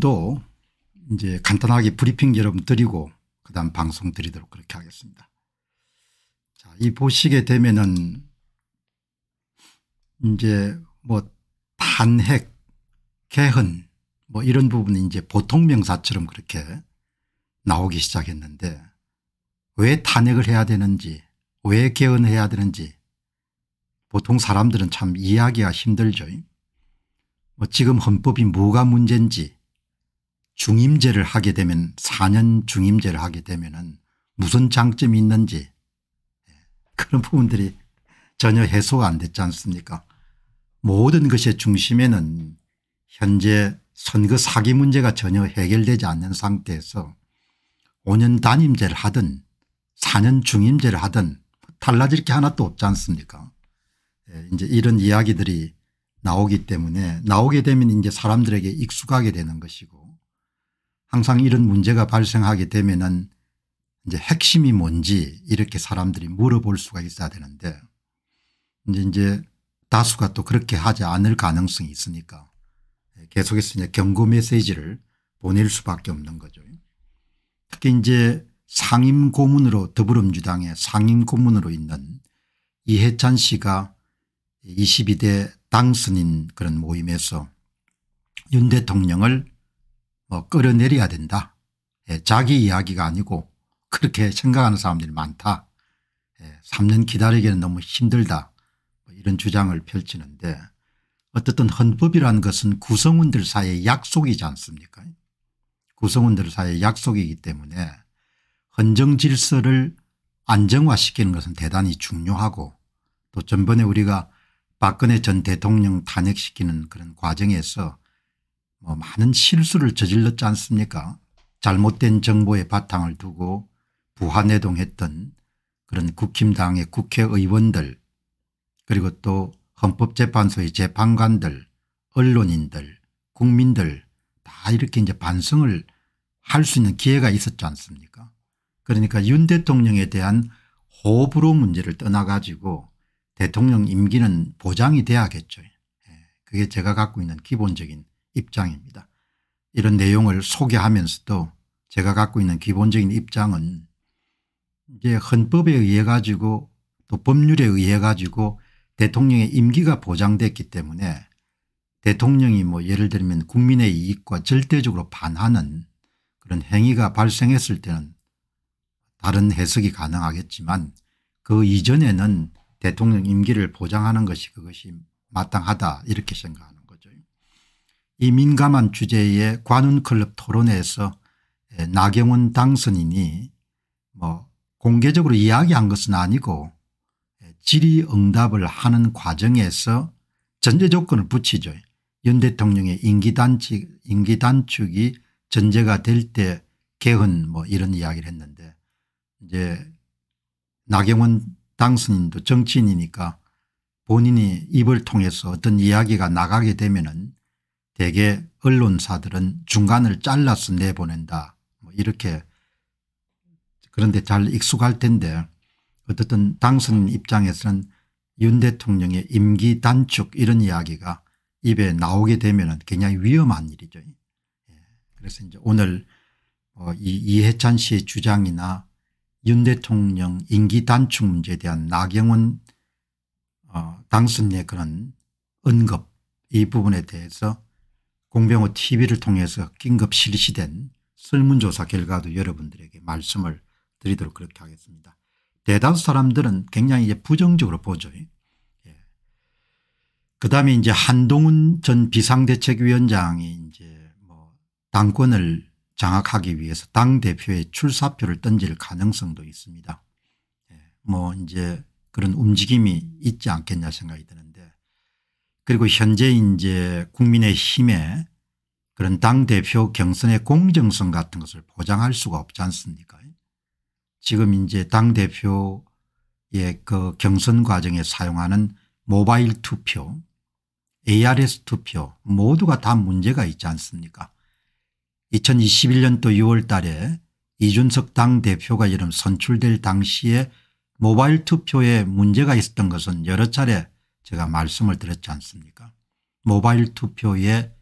도 이제 간단하게 브리핑 여러분 드리고 그다음 방송 드리도록 그렇게 하겠습니다. 자, 이 보시게 되면은 이제 뭐 탄핵, 개헌 뭐 이런 부분이 이제 보통 명사처럼 그렇게 나오기 시작했는데 왜 탄핵을 해야 되는지 왜 개헌해야 되는지 보통 사람들은 참 이해하기가 힘들죠. 뭐 지금 헌법이 뭐가 문제인지 중임제를 하게 되면 4년 중임제를 하게 되면 은 무슨 장점이 있는지 예, 그런 부분들이 전혀 해소가 안 됐지 않습니까 모든 것의 중심에는 현재 선거 사기 문제가 전혀 해결되지 않는 상태에서 5년 단임제를 하든 4년 중임제를 하든 뭐 달라질 게 하나도 없지 않습니까 예, 이제 이런 이야기들이 나오기 때문에 나오게 되면 이제 사람들에게 익숙하게 되는 것이고 항상 이런 문제가 발생하게 되면은 이제 핵심이 뭔지 이렇게 사람들이 물어볼 수가 있어야 되는데 이제 이제 다수가 또 그렇게 하지 않을 가능성이 있으니까 계속해서 이제 경고 메시지를 보낼 수밖에 없는 거죠. 특히 이제 상임 고문으로 더불어민주당의 상임 고문으로 있는 이해찬 씨가 22대 당선인 그런 모임에서 윤 대통령을 뭐 끌어내려야 된다. 예, 자기 이야기가 아니고 그렇게 생각하는 사람들이 많다. 예, 3년 기다리기는 너무 힘들다. 뭐 이런 주장을 펼치는데 어떻든 헌법이라는 것은 구성원들 사이의 약속이지 않습니까 구성원들 사이의 약속이기 때문에 헌정 질서를 안정화시키는 것은 대단히 중요하고 또 전번에 우리가 박근혜 전 대통령 탄핵시키는 그런 과정에서 뭐 많은 실수를 저질렀지 않습니까 잘못된 정보의 바탕을 두고 부하내동했던 그런 국힘당의 국회의원들 그리고 또 헌법재판소의 재판관들 언론인들 국민들 다 이렇게 이제 반성을 할 수 있는 기회가 있었지 않습니까 그러니까 윤 대통령에 대한 호불호 문제를 떠나가지고 대통령 임기는 보장이 돼야겠죠. 예, 그게 제가 갖고 있는 기본적인 입장입니다. 이런 내용을 소개하면서도 제가 갖고 있는 기본적인 입장은 이제 헌법에 의해 가지고 또 법률에 의해 가지고 대통령의 임기가 보장됐기 때문에 대통령이 뭐 예를 들면 국민의 이익과 절대적으로 반하는 그런 행위가 발생했을 때는 다른 해석이 가능하겠지만 그 이전에는 대통령 임기를 보장하는 것이 그것이 마땅하다 이렇게 생각합니다. 이 민감한 주제의 관훈클럽 토론회에서 나경원 당선인이 뭐 공개적으로 이야기한 것은 아니고 질의응답을 하는 과정에서 전제조건을 붙이죠. 윤 대통령의 임기단축, 임기단축이 전제가 될 때 개헌 뭐 이런 이야기를 했는데 이제 나경원 당선인도 정치인이니까 본인이 입을 통해서 어떤 이야기가 나가게 되면은 대개 언론사들은 중간을 잘라서 내보낸다 뭐 이렇게 그런데 잘 익숙할 텐데 어떻든 당선 입장에서는 윤 대통령의 임기 단축 이런 이야기가 입에 나오게 되면 굉장히 위험한 일이죠. 예. 그래서 이제 오늘 어, 이 이해찬 씨의 주장이나 윤 대통령 임기 단축 문제에 대한 나경원 어, 당선의 그런 언급 이 부분에 대해서 공병호 tv를 통해서 긴급 실시된 설문조사 결과도 여러분들에게 말씀을 드리도록 그렇게 하겠습니다. 대다수 사람들은 굉장히 이제 부정적으로 보죠. 예. 그 다음에 이제 한동훈 전 비상대책위원장이 이제 뭐 당권을 장악하기 위해서 당대표에 출사표를 던질 가능성도 있습니다. 예. 뭐 이제 그런 움직임이 있지 않겠냐 생각이 드는데 그리고 현재 이제 국민의힘의 그런 당대표 경선의 공정성 같은 것을 보장할 수가 없지 않습니까 지금 이제 당대표의 그 경선 과정에 사용하는 모바일 투표 ARS 투표 모두가 다 문제가 있지 않습니까 2021년도 6월 달에 이준석 당대표가 이름 선출될 당시에 모바일 투표에 문제가 있었던 것은 여러 차례 제가 말씀을 드렸지 않습니까 모바일 투표에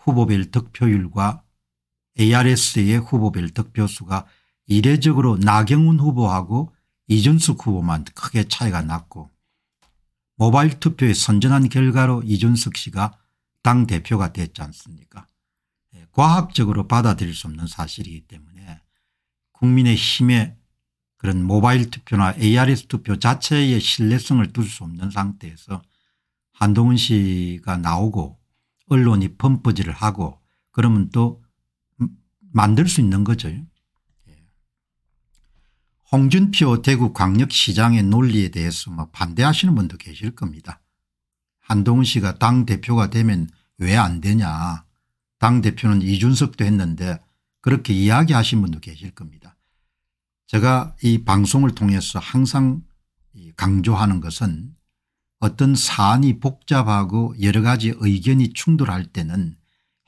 후보별 득표율과 ARS의 후보별 득표수가 이례적으로 나경훈 후보하고 이준숙 후보만 크게 차이가 났고 모바일 투표에 선전한 결과로 이준석 씨가 당대표가 됐지 않습니까 예, 과학적으로 받아들일 수 없는 사실이기 때문에 국민의힘의 그런 모바일 투표나 ARS 투표 자체의 신뢰성을 둘 수 없는 상태에서 한동훈 씨가 나오고 언론이 펌프질을 하고 그러면 또 음, 만들 수 있는 거죠. 예. 홍준표 대구 광역시장의 논리에 대해서 뭐 반대하시는 분도 계실 겁니다. 한동훈 씨가 당대표가 되면 왜 안 되냐. 당대표는 이준석도 했는데 그렇게 이야기하신 분도 계실 겁니다. 제가 이 방송을 통해서 항상 강조하는 것은 어떤 사안이 복잡하고 여러 가지 의견이 충돌할 때는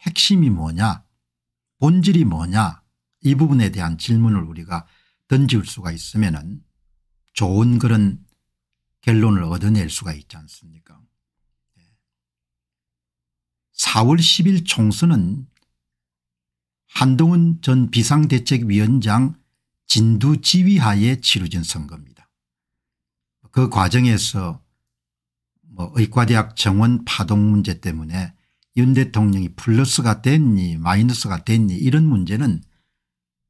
핵심이 뭐냐 본질이 뭐냐 이 부분에 대한 질문을 우리가 던질 수가 있으면 은 좋은 그런 결론을 얻어낼 수가 있지 않습니까 4월 10일 총선은 한동훈 전 비상대책위원장 진두지휘하에 치루진 선거입니다. 그 과정에서 뭐 의과대학 정원 파동 문제 때문에 윤 대통령이 플러스가 됐니 마이너스가 됐니 이런 문제는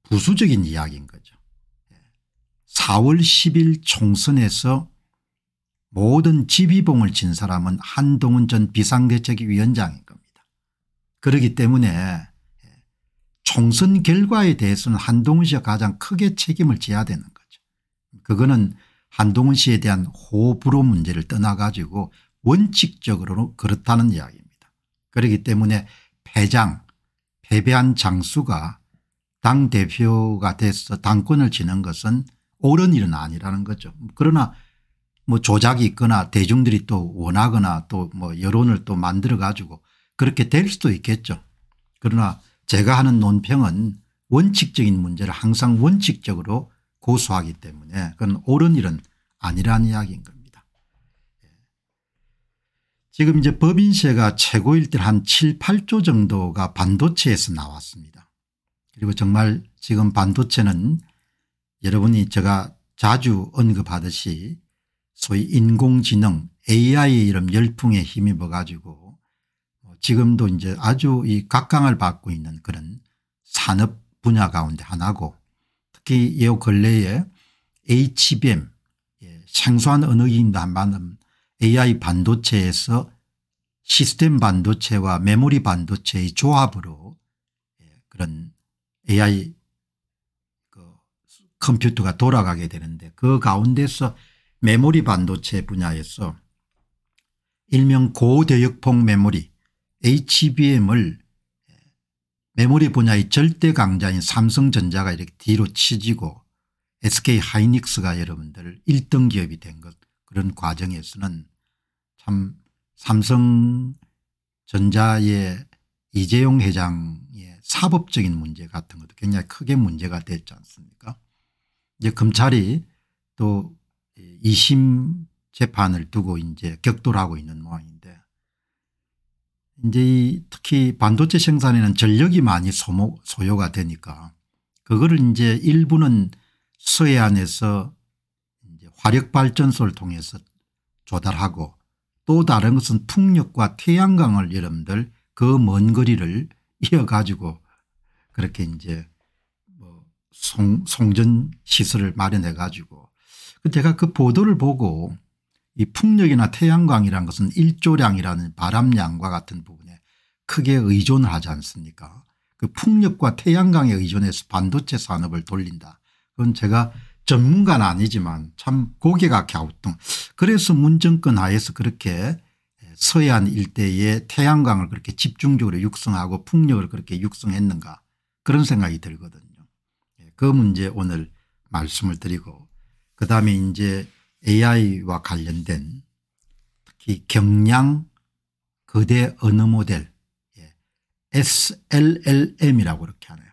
부수적인 이야기인 거죠. 4월 10일 총선에서 모든 지휘봉을친 사람은 한동훈 전 비상대책위원장인 겁니다. 그렇기 때문에 총선 결과에 대해서는 한동훈 씨가 가장 크게 책임을 져야 되는 거죠. 그거는 한동훈 씨에 대한 호불호 문제를 떠나 가지고 원칙적으로 그렇다는 이야기입니다. 그렇기 때문에 패장 패배한 장수가 당대표가 돼서 당권을 지는 것은 옳은 일은 아니라는 거죠. 그러나 뭐 조작이 있거나 대중들이 또 원하거나 또 뭐 여론을 또 만들어 가지고 그렇게 될 수도 있겠죠. 그러나 제가 하는 논평은 원칙적인 문제를 항상 원칙적으로 고소하기 때문에 그건 옳은 일은 아니라는 이야기인 겁니다. 예. 지금 이제 법인세가 최고일 때 한 7, 8조 정도가 반도체에서 나왔습니다. 그리고 정말 지금 반도체는 여러분이 제가 자주 언급하듯이 소위 인공지능 AI 이런 열풍에 힘입어 가지고 뭐 지금도 이제 아주 이 각광을 받고 있는 그런 산업 분야 가운데 하나고 특히 요 근래에 HBM 예, 생소한 언어이기도 한만큼 AI 반도체에서 시스템 반도체와 메모리 반도체의 조합으로 예, 그런 AI 그 컴퓨터가 돌아가게 되는데 그 가운데서 메모리 반도체 분야에서 일명 고대역폭 메모리 HBM을 메모리 분야의 절대 강자인 삼성전자가 이렇게 뒤로 치지고 SK하이닉스가 여러분들 1등 기업이 된 것 그런 과정에서는 참 삼성전자의 이재용 회장의 사법적인 문제 같은 것도 굉장히 크게 문제가 됐지 않습니까 이제 검찰이 또 2심 재판을 두고 이제 격돌하고 있는 모양인데 이제 이 특히 반도체 생산에는 전력이 많이 소모 소요가 되니까 그거를 이제 일부는 서해안에서 이제 화력발전소를 통해서 조달하고 또 다른 것은 풍력과 태양광을 여러분들 그 먼 거리를 이어가지고 그렇게 이제 뭐 송, 송전 시설을 마련해 가지고 제가 그 보도를 보고 이 풍력이나 태양광이라는 것은 일조량이라는 바람량과 같은 부분에 크게 의존을 하지 않습니까 그 풍력과 태양광에 의존해서 반도체 산업을 돌린다. 그건 제가 전문가는 아니지만 참 고개가 갸우뚱 그래서 문정권 하에서 그렇게 서해안 일대에 태양광을 그렇게 집중적으로 육성하고 풍력을 그렇게 육성했는가 그런 생각이 들거든요. 예, 그 문제 오늘 말씀을 드리고 그다음에 이제 AI와 관련된 특히 경량 거대 언어 모델 예. SLLM이라고 그렇게 하네요.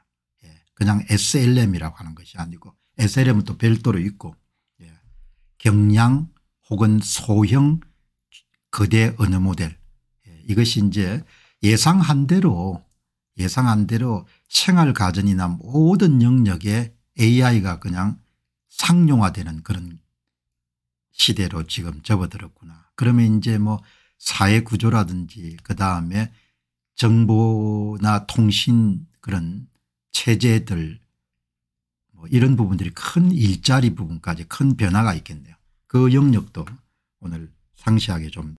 예. 그냥 SLM이라고 하는 것이 아니고 SLM은 또 별도로 있고 예. 경량 혹은 소형 거대 언어 모델 예, 이것이 이제 예상한 대로 예상한 대로 생활 가전이나 모든 영역에 AI가 그냥 상용화되는 그런 시대로 지금 접어들었구나. 그러면 이제 뭐 사회 구조라든지 그다음에 정보나 통신 그런 체제들 뭐 이런 부분들이 큰 일자리 부분까지 큰 변화가 있겠네요. 그 영역도 오늘 상시하게좀